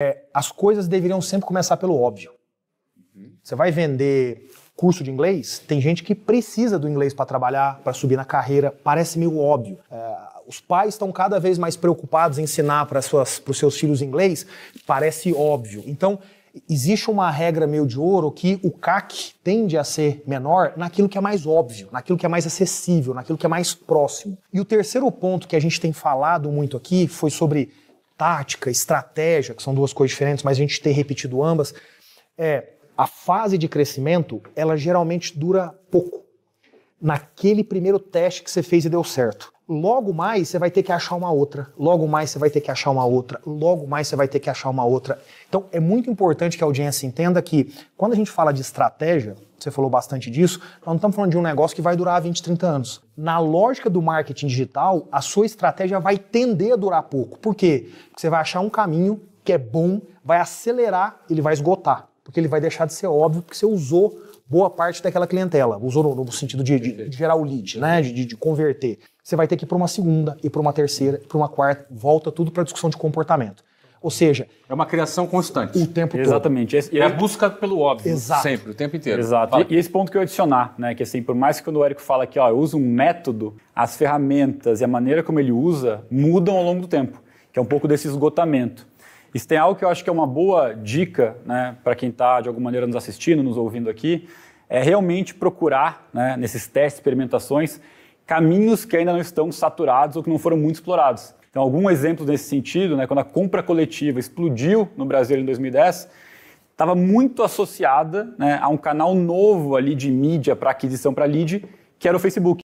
é, as coisas deveriam sempre começar pelo óbvio. Você vai vender curso de inglês? Tem gente que precisa do inglês para trabalhar, para subir na carreira. Parece meio óbvio. É, os pais estão cada vez mais preocupados em ensinar para os seus filhos inglês. Parece óbvio. Então, existe uma regra meio de ouro que o CAC tende a ser menor naquilo que é mais óbvio, naquilo que é mais acessível, naquilo que é mais próximo. E o terceiro ponto que a gente tem falado muito aqui foi sobre tática, estratégia, que são duas coisas diferentes, mas a gente tem repetido ambas, é a fase de crescimento, ela geralmente dura pouco. Naquele primeiro teste que você fez e deu certo logo mais você vai ter que achar uma outra, logo mais você vai ter que achar uma outra, logo mais você vai ter que achar uma outra. Então é muito importante que a audiência entenda que quando a gente fala de estratégia, você falou bastante disso, nós não estamos falando de um negócio que vai durar 20, 30 anos. Na lógica do marketing digital, a sua estratégia vai tender a durar pouco. Por quê? Porque você vai achar um caminho que é bom, vai acelerar, ele vai esgotar, porque ele vai deixar de ser óbvio porque você usou boa parte daquela clientela, usou no, no sentido de, de, de, gerar o lead, né? de, de converter. Você vai ter que ir para uma segunda, e para uma terceira, para uma quarta, volta tudo para a discussão de comportamento. Ou seja, é uma criação constante. O tempo Exatamente. todo. Exatamente. E é a busca pelo óbvio, Exato. sempre, o tempo inteiro. Exato. E, e, esse ponto que eu adicionar, né, que assim, por mais que quando o Érico fala que, ó, eu uso um método, as ferramentas e a maneira como ele usa mudam ao longo do tempo, que é um pouco desse esgotamento. Isso tem algo que eu acho que é uma boa dica né, para quem está, de alguma maneira, nos assistindo, nos ouvindo aqui, é realmente procurar, né, nesses testes, experimentações, caminhos que ainda não estão saturados ou que não foram muito explorados. Então, algum exemplo nesse sentido, né, quando a compra coletiva explodiu no Brasil em 2010, estava muito associada né, a um canal novo ali de mídia para aquisição para lead, que era o Facebook.